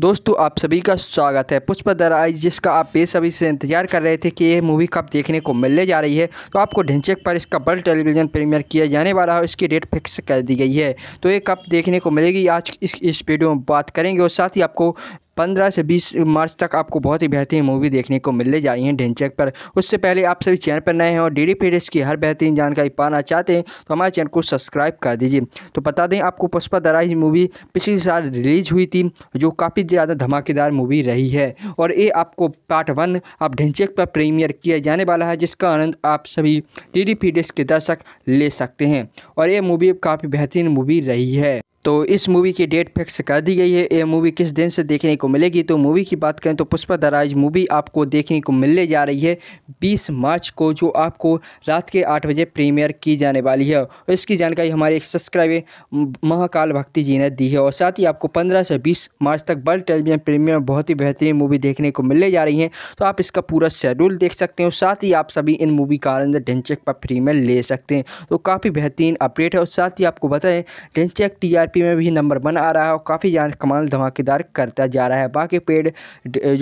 दोस्तों आप सभी का स्वागत है पुष्प दराइज जिसका आप बेसब्री से इंतजार कर रहे थे कि यह मूवी कब देखने को मिलने जा रही है तो आपको ढिंचक पर इसका बल्ड टेलीविजन प्रीमियर किया जाने वाला है इसकी डेट फिक्स कर दी गई है तो ये कब देखने को मिलेगी आज इस इस वीडियो में बात करेंगे और साथ ही आपको पंद्रह से बीस मार्च तक आपको बहुत ही बेहतरीन मूवी देखने को मिलने जा रही है ढेंचक पर उससे पहले आप सभी चैनल पर नए हैं और डी डी की हर बेहतरीन जानकारी पाना चाहते हैं तो हमारे चैनल को सब्सक्राइब कर दीजिए तो बता दें आपको पुष्पा दराज मूवी पिछले साल रिलीज हुई थी जो काफ़ी ज़्यादा धमाकेदार मूवी रही है और ये आपको पार्ट वन आप ढेंचक पर प्रीमियर किया जाने वाला है जिसका आनंद आप सभी डी डी के दर्शक ले सकते हैं और ये मूवी काफ़ी बेहतरीन मूवी रही है तो इस मूवी की डेट फिक्स कर दी गई है ये मूवी किस दिन से देखने को मिलेगी तो मूवी की बात करें तो पुष्पा दराज मूवी आपको देखने को मिलने जा रही है 20 मार्च को जो आपको रात के आठ बजे प्रीमियर की जाने वाली है और इसकी जानकारी हमारे एक सब्सक्राइबर महाकाल भक्ति जी ने दी है और साथ ही आपको पंद्रह से बीस मार्च तक वर्ल्ड टेलीविजन प्रीमियर बहुत ही बेहतरीन मूवी देखने को मिलने जा रही है तो आप इसका पूरा शेड्यूल देख सकते हैं और साथ ही आप सभी इन मूवी का आनंद डेंचेक पर प्रीमियर ले सकते हैं तो काफ़ी बेहतरीन अपडेट है और साथ ही आपको बताएं डेंचेक टी यूपी में भी नंबर वन आ रहा है और काफ़ी जान कमाल धमाकेदार करता जा रहा है बाकी पेड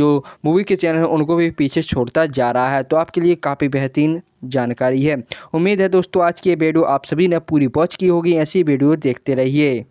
जो मूवी के चैनल हैं उनको भी पीछे छोड़ता जा रहा है तो आपके लिए काफ़ी बेहतरीन जानकारी है उम्मीद है दोस्तों आज की वीडियो आप सभी ने पूरी वॉच की होगी ऐसी वीडियो देखते रहिए